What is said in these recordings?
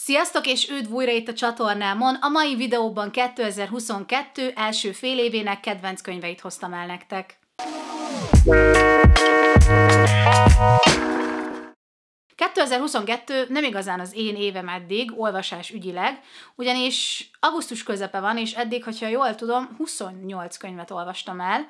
Sziasztok és üdv újra itt a csatornámon! A mai videóban 2022 első fél évének kedvenc könyveit hoztam el nektek. 2022 nem igazán az én évem eddig, olvasás ügyileg, ugyanis augusztus közepe van, és eddig, hogyha jól tudom, 28 könyvet olvastam el,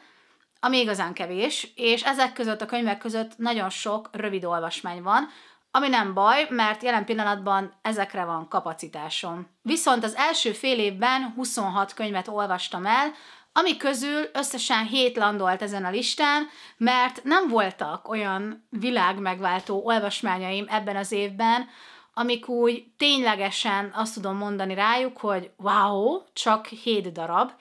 ami igazán kevés, és ezek között a könyvek között nagyon sok rövid olvasmány van, ami nem baj, mert jelen pillanatban ezekre van kapacitásom. Viszont az első fél évben 26 könyvet olvastam el, ami közül összesen 7 landolt ezen a listán, mert nem voltak olyan világmegváltó olvasmányaim ebben az évben, amik úgy ténylegesen azt tudom mondani rájuk, hogy wow, csak 7 darab,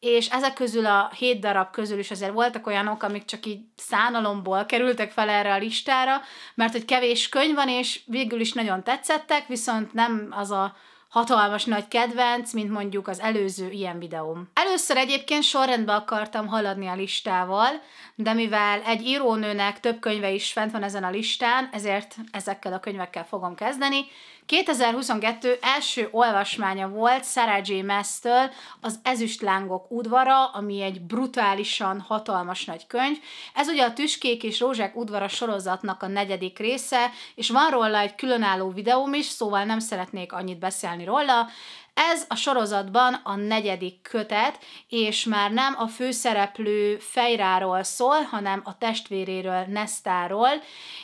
és ezek közül a hét darab közül is azért voltak olyanok, amik csak így szánalomból kerültek fel erre a listára, mert hogy kevés könyv van, és végül is nagyon tetszettek, viszont nem az a hatalmas nagy kedvenc, mint mondjuk az előző ilyen videóm. Először egyébként sorrendbe akartam haladni a listával, de mivel egy írónőnek több könyve is fent van ezen a listán, ezért ezekkel a könyvekkel fogom kezdeni, 2022 első olvasmánya volt Sarah J. Maas-től az Ezüstlángok udvara, ami egy brutálisan hatalmas nagy könyv. Ez ugye a Tüskék és Rózsák udvara sorozatnak a negyedik része, és van róla egy különálló videóm is, szóval nem szeretnék annyit beszélni róla. Ez a sorozatban a negyedik kötet, és már nem a főszereplő Fejráról szól, hanem a testvéréről, Nesztáról,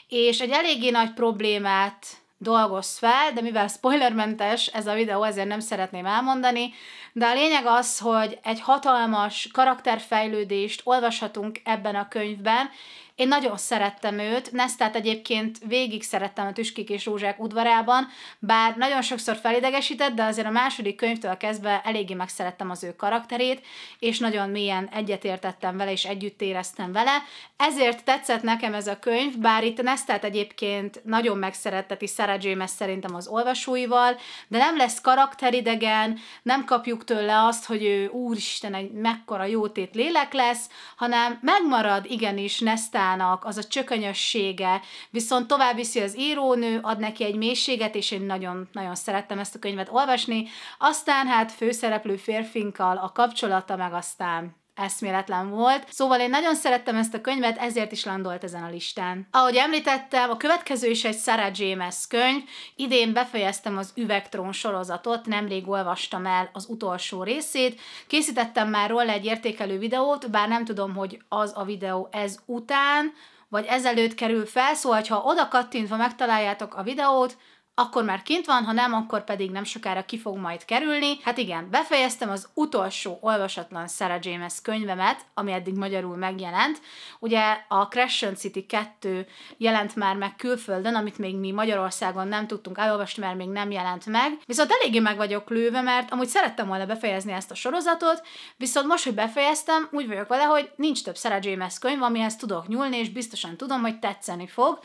és egy eléggé nagy problémát Dolgoz fel, de mivel spoilermentes ez a videó, ezért nem szeretném elmondani, de a lényeg az, hogy egy hatalmas karakterfejlődést olvashatunk ebben a könyvben, én nagyon szerettem őt, Nesztát egyébként végig szerettem a Tüskik és Rózsák udvarában, bár nagyon sokszor felidegesített, de azért a második könyvtől kezdve eléggé megszerettem az ő karakterét, és nagyon mélyen egyetértettem vele, és együtt éreztem vele. Ezért tetszett nekem ez a könyv, bár itt Nesztát egyébként nagyon megszeretteti Sarah James szerintem az olvasóival, de nem lesz karakteridegen, nem kapjuk tőle azt, hogy ő úristen, egy mekkora jótét lélek lesz, hanem megmarad igenis Nesztát iskolának, az a csökönyössége, viszont tovább viszi az írónő, ad neki egy mélységet, és én nagyon-nagyon szerettem ezt a könyvet olvasni. Aztán hát főszereplő férfinkkal a kapcsolata meg aztán eszméletlen volt. Szóval én nagyon szerettem ezt a könyvet, ezért is landolt ezen a listán. Ahogy említettem, a következő is egy Sarah James könyv. Idén befejeztem az Üvegtrón sorozatot, nemrég olvastam el az utolsó részét. Készítettem már róla egy értékelő videót, bár nem tudom, hogy az a videó ez után, vagy ezelőtt kerül fel, szóval ha oda kattintva megtaláljátok a videót, akkor már kint van, ha nem, akkor pedig nem sokára ki fog majd kerülni. Hát igen, befejeztem az utolsó olvasatlan Sarah James könyvemet, ami eddig magyarul megjelent. Ugye a Crescent City 2 jelent már meg külföldön, amit még mi Magyarországon nem tudtunk elolvasni, mert még nem jelent meg. Viszont eléggé meg vagyok lőve, mert amúgy szerettem volna befejezni ezt a sorozatot, viszont most, hogy befejeztem, úgy vagyok vele, hogy nincs több Sarah James könyv, amihez tudok nyúlni, és biztosan tudom, hogy tetszeni fog.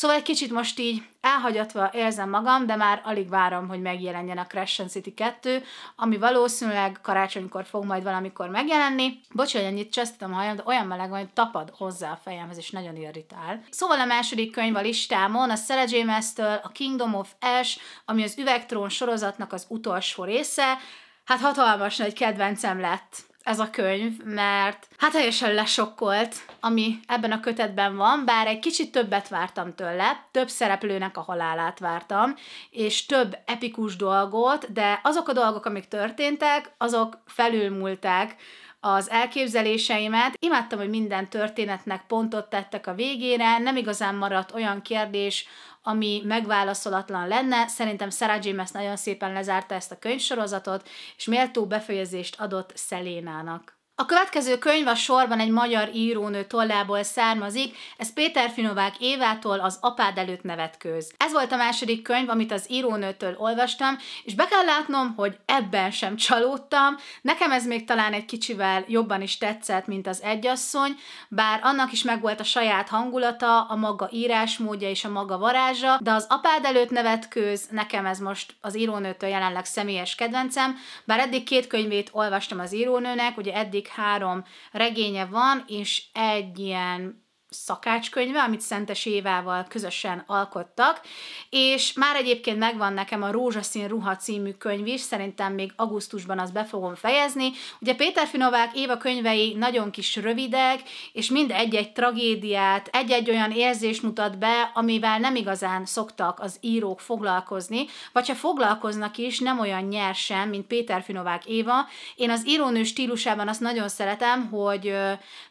Szóval egy kicsit most így elhagyatva érzem magam, de már alig várom, hogy megjelenjen a Crash City 2, ami valószínűleg karácsonykor fog majd valamikor megjelenni. Bocs, hogy ennyit csesztettem a hajam, de olyan meleg van, hogy tapad hozzá a fejemhez, és nagyon irritál. Szóval a második könyv a listámon, a Sarah james a Kingdom of Ash, ami az üvegtrón sorozatnak az utolsó része, hát hatalmas nagy kedvencem lett ez a könyv, mert hát teljesen lesokkolt, ami ebben a kötetben van, bár egy kicsit többet vártam tőle, több szereplőnek a halálát vártam, és több epikus dolgot, de azok a dolgok, amik történtek, azok felülmúlták az elképzeléseimet. Imádtam, hogy minden történetnek pontot tettek a végére, nem igazán maradt olyan kérdés, ami megválaszolatlan lenne. Szerintem Sarah James nagyon szépen lezárta ezt a könyvsorozatot, és méltó befejezést adott Szelénának. A következő könyv a sorban egy magyar írónő tollából származik, ez Péter Finovák Évától az Apád előtt nevetkőz. Ez volt a második könyv, amit az írónőtől olvastam, és be kell látnom, hogy ebben sem csalódtam. Nekem ez még talán egy kicsivel jobban is tetszett, mint az egyasszony, bár annak is megvolt a saját hangulata, a maga írásmódja és a maga varázsa, de az Apád előtt nevetkőz, nekem ez most az írónőtől jelenleg személyes kedvencem, bár eddig két könyvét olvastam az írónőnek, ugye eddig három regénye van, és egy ilyen szakácskönyve, amit Szentes Évával közösen alkottak, és már egyébként megvan nekem a Rózsaszín ruha című könyv is, szerintem még augusztusban azt be fogom fejezni. Ugye Péter Finovák Éva könyvei nagyon kis rövidek, és mind egy-egy tragédiát, egy-egy olyan érzést mutat be, amivel nem igazán szoktak az írók foglalkozni, vagy ha foglalkoznak is, nem olyan nyersen, mint Péter Finovák Éva. Én az írónő stílusában azt nagyon szeretem, hogy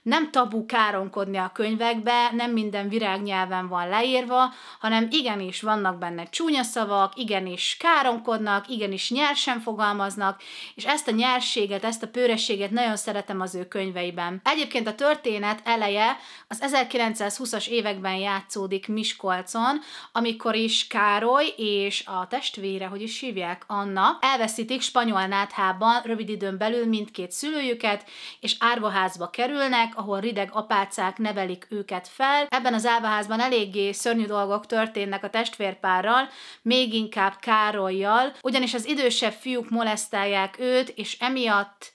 nem tabu káronkodni a könyve, szövegbe nem minden virágnyelven van leírva, hanem igenis vannak benne csúnya szavak, igenis káromkodnak, igenis nyersen fogalmaznak, és ezt a nyerséget, ezt a pőrességet nagyon szeretem az ő könyveiben. Egyébként a történet eleje az 1920-as években játszódik Miskolcon, amikor is Károly és a testvére, hogy is hívják, Anna, elveszítik spanyol náthában rövid időn belül mindkét szülőjüket, és árvaházba kerülnek, ahol rideg apácák nevelik ő őket fel. Ebben az álvaházban eléggé szörnyű dolgok történnek a testvérpárral, még inkább Károlyjal, ugyanis az idősebb fiúk molesztálják őt, és emiatt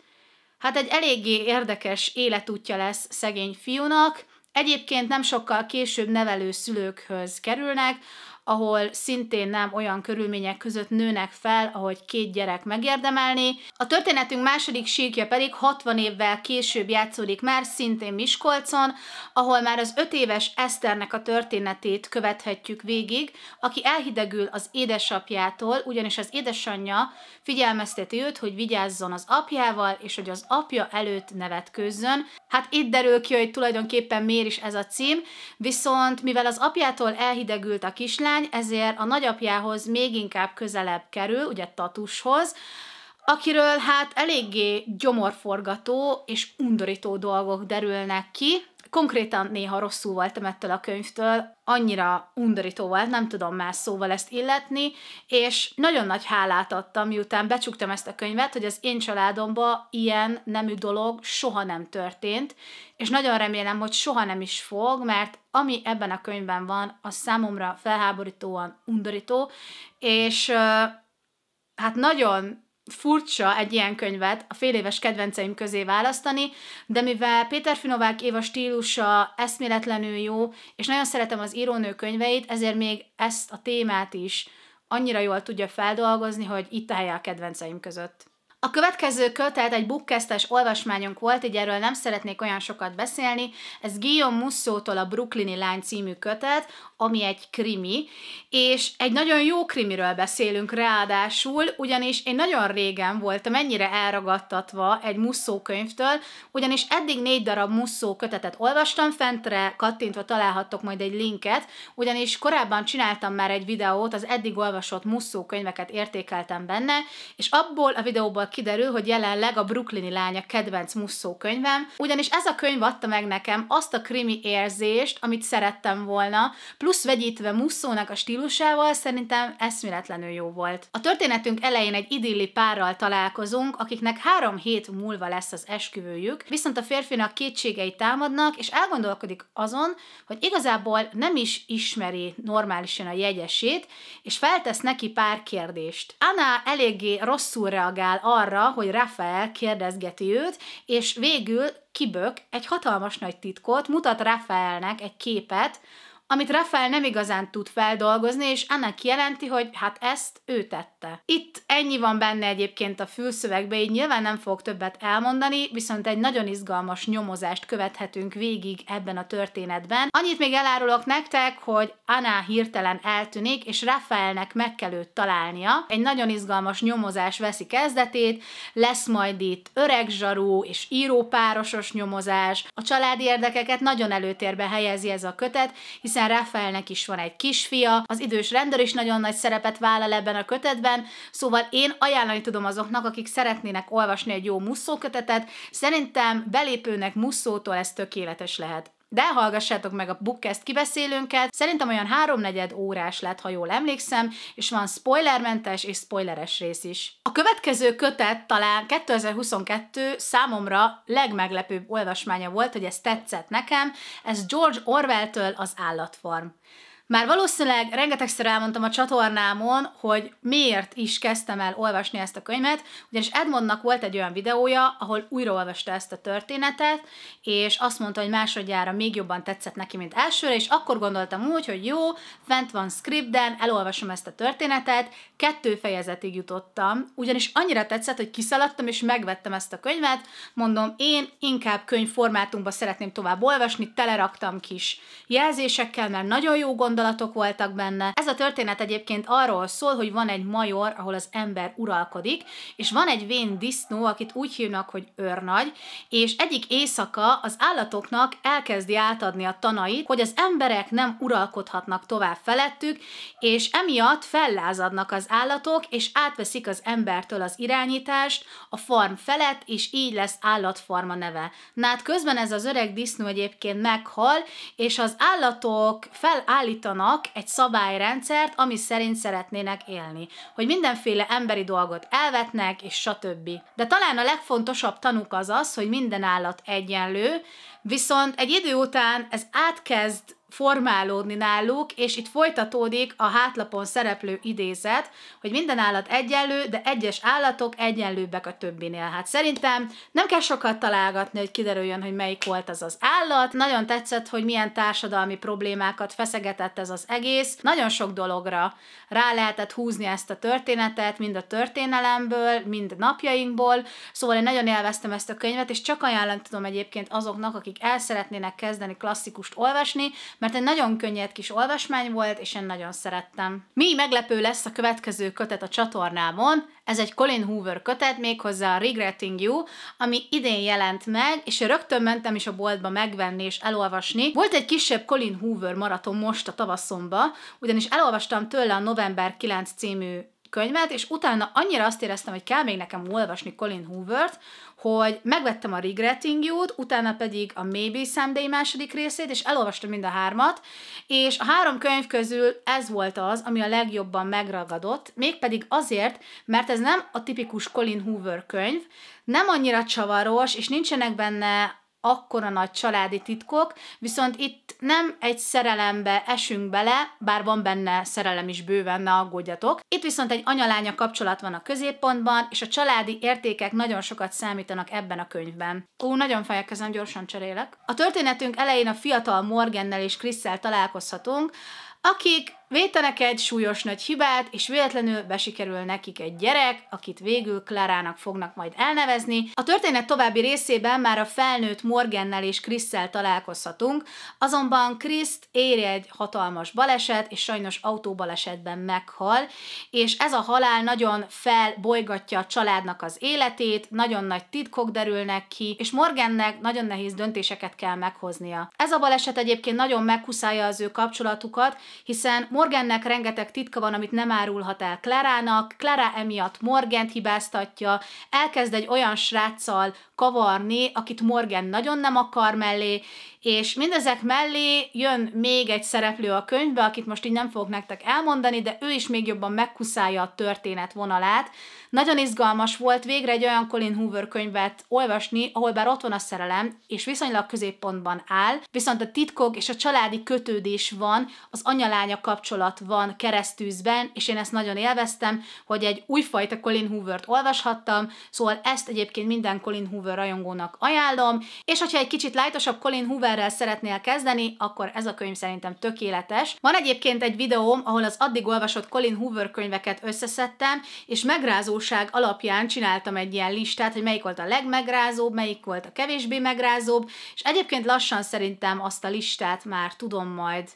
hát egy eléggé érdekes életútja lesz szegény fiúnak, Egyébként nem sokkal később nevelő szülőkhöz kerülnek, ahol szintén nem olyan körülmények között nőnek fel, ahogy két gyerek megérdemelni. A történetünk második síkja pedig 60 évvel később játszódik már szintén Miskolcon, ahol már az 5 éves Eszternek a történetét követhetjük végig, aki elhidegül az édesapjától, ugyanis az édesanyja figyelmezteti őt, hogy vigyázzon az apjával, és hogy az apja előtt nevetkőzzön. Hát itt derül ki, hogy tulajdonképpen miért is ez a cím, viszont mivel az apjától elhidegült a kislány, kislány ezért a nagyapjához még inkább közelebb kerül, ugye Tatushoz, akiről hát eléggé gyomorforgató és undorító dolgok derülnek ki, konkrétan néha rosszul voltam ettől a könyvtől, annyira undorító volt, nem tudom más szóval ezt illetni, és nagyon nagy hálát adtam, miután becsuktam ezt a könyvet, hogy az én családomba ilyen nemű dolog soha nem történt, és nagyon remélem, hogy soha nem is fog, mert ami ebben a könyvben van, az számomra felháborítóan undorító, és hát nagyon furcsa egy ilyen könyvet a fél éves kedvenceim közé választani, de mivel Péter Finovák Éva stílusa eszméletlenül jó, és nagyon szeretem az írónő könyveit, ezért még ezt a témát is annyira jól tudja feldolgozni, hogy itt a helye a kedvenceim között. A következő kötet egy bukkesztes olvasmányunk volt, így erről nem szeretnék olyan sokat beszélni. Ez Guillaume Musso-tól a Brooklyni Lány című kötet, ami egy krimi, és egy nagyon jó krimiről beszélünk ráadásul, ugyanis én nagyon régen voltam ennyire elragadtatva egy Musso könyvtől, ugyanis eddig négy darab Musso kötetet olvastam, fentre kattintva találhattok majd egy linket, ugyanis korábban csináltam már egy videót, az eddig olvasott Musso könyveket értékeltem benne, és abból a videóból kiderül, hogy jelenleg a Brooklyni lánya kedvenc musszó könyvem, ugyanis ez a könyv adta meg nekem azt a krimi érzést, amit szerettem volna, plusz vegyítve musszónak a stílusával szerintem eszméletlenül jó volt. A történetünk elején egy idilli párral találkozunk, akiknek három hét múlva lesz az esküvőjük, viszont a férfinak kétségei támadnak, és elgondolkodik azon, hogy igazából nem is ismeri normálisan a jegyesét, és feltesz neki pár kérdést. Anna eléggé rosszul reagál arra, arra, hogy Rafael kérdezgeti őt, és végül kibök egy hatalmas nagy titkot, mutat Rafaelnek egy képet, amit Rafael nem igazán tud feldolgozni, és annak jelenti, hogy hát ezt ő tette. Itt ennyi van benne egyébként a fülszövegbe, így nyilván nem fog többet elmondani, viszont egy nagyon izgalmas nyomozást követhetünk végig ebben a történetben. Annyit még elárulok nektek, hogy Anna hirtelen eltűnik, és Rafaelnek meg kell őt találnia. Egy nagyon izgalmas nyomozás veszi kezdetét, lesz majd itt öreg zsarú és írópárosos nyomozás. A családi érdekeket nagyon előtérbe helyezi ez a kötet, hiszen hiszen Rafaelnek is van egy kisfia, az idős rendőr is nagyon nagy szerepet vállal ebben a kötetben, szóval én ajánlani tudom azoknak, akik szeretnének olvasni egy jó muszó kötetet, szerintem belépőnek muszótól ez tökéletes lehet de hallgassátok meg a Bookcast kibeszélőnket, szerintem olyan háromnegyed órás lett, ha jól emlékszem, és van spoilermentes és spoileres rész is. A következő kötet talán 2022 számomra legmeglepőbb olvasmánya volt, hogy ez tetszett nekem, ez George Orwell-től az állatfarm. Már valószínűleg rengetegszer elmondtam a csatornámon, hogy miért is kezdtem el olvasni ezt a könyvet, ugyanis Edmondnak volt egy olyan videója, ahol újraolvasta ezt a történetet, és azt mondta, hogy másodjára még jobban tetszett neki, mint elsőre, és akkor gondoltam úgy, hogy jó, fent van scripten, elolvasom ezt a történetet, kettő fejezetig jutottam, ugyanis annyira tetszett, hogy kiszaladtam és megvettem ezt a könyvet, mondom, én inkább könyvformátumban szeretném tovább olvasni, teleraktam kis jelzésekkel, mert nagyon jó gondolat, gondolatok voltak benne. Ez a történet egyébként arról szól, hogy van egy major, ahol az ember uralkodik, és van egy vén disznó, akit úgy hívnak, hogy őrnagy, és egyik éjszaka az állatoknak elkezdi átadni a tanait, hogy az emberek nem uralkodhatnak tovább felettük, és emiatt fellázadnak az állatok, és átveszik az embertől az irányítást a farm felett, és így lesz állatforma neve. Na hát közben ez az öreg disznó egyébként meghal, és az állatok felállítók kialakítanak egy szabályrendszert, ami szerint szeretnének élni. Hogy mindenféle emberi dolgot elvetnek, és stb. De talán a legfontosabb tanuk az az, hogy minden állat egyenlő, viszont egy idő után ez átkezd formálódni náluk, és itt folytatódik a hátlapon szereplő idézet, hogy minden állat egyenlő, de egyes állatok egyenlőbbek a többinél. Hát szerintem nem kell sokat találgatni, hogy kiderüljön, hogy melyik volt az az állat. Nagyon tetszett, hogy milyen társadalmi problémákat feszegetett ez az egész. Nagyon sok dologra rá lehetett húzni ezt a történetet, mind a történelemből, mind napjainkból. Szóval én nagyon élveztem ezt a könyvet, és csak ajánlom tudom egyébként azoknak, akik el szeretnének kezdeni klasszikust olvasni, mert egy nagyon könnyed kis olvasmány volt, és én nagyon szerettem. Mi meglepő lesz a következő kötet a csatornámon, ez egy Colin Hoover kötet, méghozzá a Regretting You, ami idén jelent meg, és rögtön mentem is a boltba megvenni és elolvasni. Volt egy kisebb Colin Hoover maraton most a tavaszomba, ugyanis elolvastam tőle a november 9 című könyvet, és utána annyira azt éreztem, hogy kell még nekem olvasni Colin Hoovert, hogy megvettem a Regretting You-t, utána pedig a Maybe Someday második részét, és elolvastam mind a hármat, és a három könyv közül ez volt az, ami a legjobban megragadott, mégpedig azért, mert ez nem a tipikus Colin Hoover könyv, nem annyira csavaros, és nincsenek benne akkora nagy családi titkok, viszont itt nem egy szerelembe esünk bele, bár van benne szerelem is bőven, ne aggódjatok. Itt viszont egy anyalánya kapcsolat van a középpontban, és a családi értékek nagyon sokat számítanak ebben a könyvben. Ó, nagyon fáj kezem, gyorsan cserélek. A történetünk elején a fiatal Morgannel és Kriszel találkozhatunk, akik Vétenek egy súlyos nagy hibát, és véletlenül besikerül nekik egy gyerek, akit végül Klárának fognak majd elnevezni. A történet további részében már a felnőtt Morgannel és Krisszel találkozhatunk, azonban Kriszt ér egy hatalmas baleset, és sajnos autóbalesetben meghal, és ez a halál nagyon felbolygatja a családnak az életét, nagyon nagy titkok derülnek ki, és Morgannek nagyon nehéz döntéseket kell meghoznia. Ez a baleset egyébként nagyon megkuszálja az ő kapcsolatukat, hiszen Morgan Morgannek rengeteg titka van, amit nem árulhat el Klárának, Clara emiatt Morgant hibáztatja, elkezd egy olyan sráccal kavarni, akit Morgan nagyon nem akar mellé, és mindezek mellé jön még egy szereplő a könyvbe, akit most így nem fogok nektek elmondani, de ő is még jobban megkuszálja a történet vonalát. Nagyon izgalmas volt végre egy olyan Colin Hoover könyvet olvasni, ahol bár ott van a szerelem, és viszonylag középpontban áll, viszont a titkok és a családi kötődés van az anyalánya kapcsolatban kapcsolat van keresztűzben, és én ezt nagyon élveztem, hogy egy újfajta Colin Hoover-t olvashattam, szóval ezt egyébként minden Colin Hoover rajongónak ajánlom, és hogyha egy kicsit lájtosabb Colin Hooverrel szeretnél kezdeni, akkor ez a könyv szerintem tökéletes. Van egyébként egy videóm, ahol az addig olvasott Colin Hoover könyveket összeszedtem, és megrázóság alapján csináltam egy ilyen listát, hogy melyik volt a legmegrázóbb, melyik volt a kevésbé megrázóbb, és egyébként lassan szerintem azt a listát már tudom majd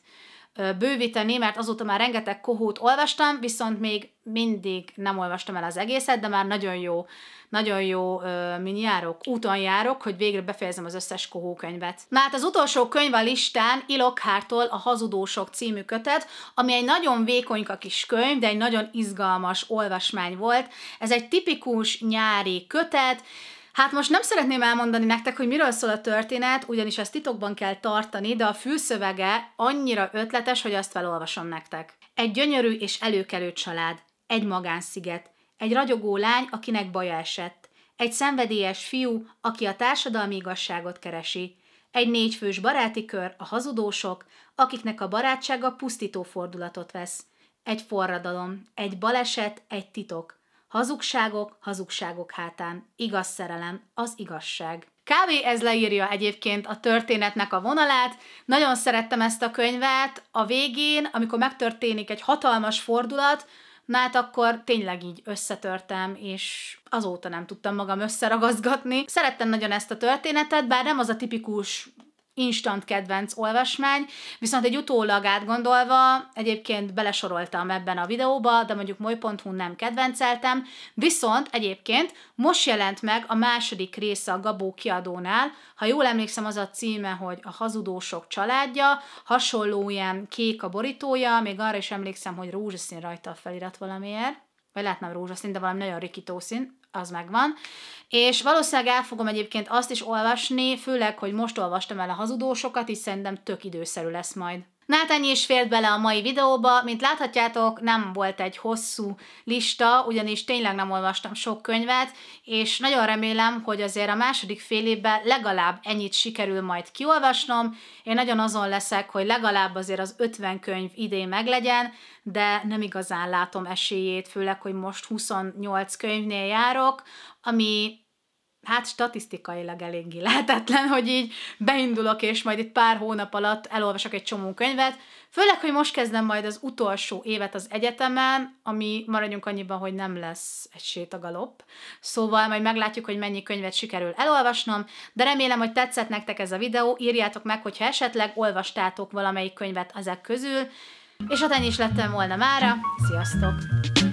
bővíteni, mert azóta már rengeteg kohót olvastam, viszont még mindig nem olvastam el az egészet, de már nagyon jó, nagyon jó min járok, úton járok, hogy végre befejezem az összes kohó könyvet. Na hát az utolsó könyv a listán Ilokhártól a Hazudósok című kötet, ami egy nagyon vékonyka kis könyv, de egy nagyon izgalmas olvasmány volt. Ez egy tipikus nyári kötet, Hát most nem szeretném elmondani nektek, hogy miről szól a történet, ugyanis ezt titokban kell tartani, de a fülszövege annyira ötletes, hogy azt felolvasom nektek. Egy gyönyörű és előkelő család, egy magánsziget, egy ragyogó lány, akinek baja esett, egy szenvedélyes fiú, aki a társadalmi igazságot keresi, egy négyfős baráti kör, a hazudósok, akiknek a barátsága pusztító fordulatot vesz, egy forradalom, egy baleset, egy titok, Hazugságok, hazugságok hátán, igaz szerelem, az igazság. Kb. ez leírja egyébként a történetnek a vonalát. Nagyon szerettem ezt a könyvet. A végén, amikor megtörténik egy hatalmas fordulat, Na hát akkor tényleg így összetörtem, és azóta nem tudtam magam összeragazgatni. Szerettem nagyon ezt a történetet, bár nem az a tipikus instant kedvenc olvasmány, viszont egy utólag átgondolva egyébként belesoroltam ebben a videóba, de mondjuk moly.hu nem kedvenceltem, viszont egyébként most jelent meg a második része a Gabó kiadónál, ha jól emlékszem az a címe, hogy a hazudósok családja, hasonló ilyen kék a borítója, még arra is emlékszem, hogy rózsaszín rajta a felirat valamiért, vagy lehet nem rózsaszín, de valami nagyon rikító szín, az megvan. És valószínűleg el fogom egyébként azt is olvasni, főleg, hogy most olvastam el a hazudósokat, és szerintem tök időszerű lesz majd ennyi is fért bele a mai videóba, mint láthatjátok, nem volt egy hosszú lista, ugyanis tényleg nem olvastam sok könyvet, és nagyon remélem, hogy azért a második fél évben legalább ennyit sikerül majd kiolvasnom. Én nagyon azon leszek, hogy legalább azért az 50 könyv idén meglegyen, de nem igazán látom esélyét, főleg, hogy most 28 könyvnél járok, ami hát statisztikailag eléggé lehetetlen, hogy így beindulok, és majd itt pár hónap alatt elolvasok egy csomó könyvet, főleg, hogy most kezdem majd az utolsó évet az egyetemen, ami maradjunk annyiban, hogy nem lesz egy sétagalop, szóval majd meglátjuk, hogy mennyi könyvet sikerül elolvasnom, de remélem, hogy tetszett nektek ez a videó, írjátok meg, hogyha esetleg olvastátok valamelyik könyvet ezek közül, és hát ennyi is lettem volna mára, sziasztok!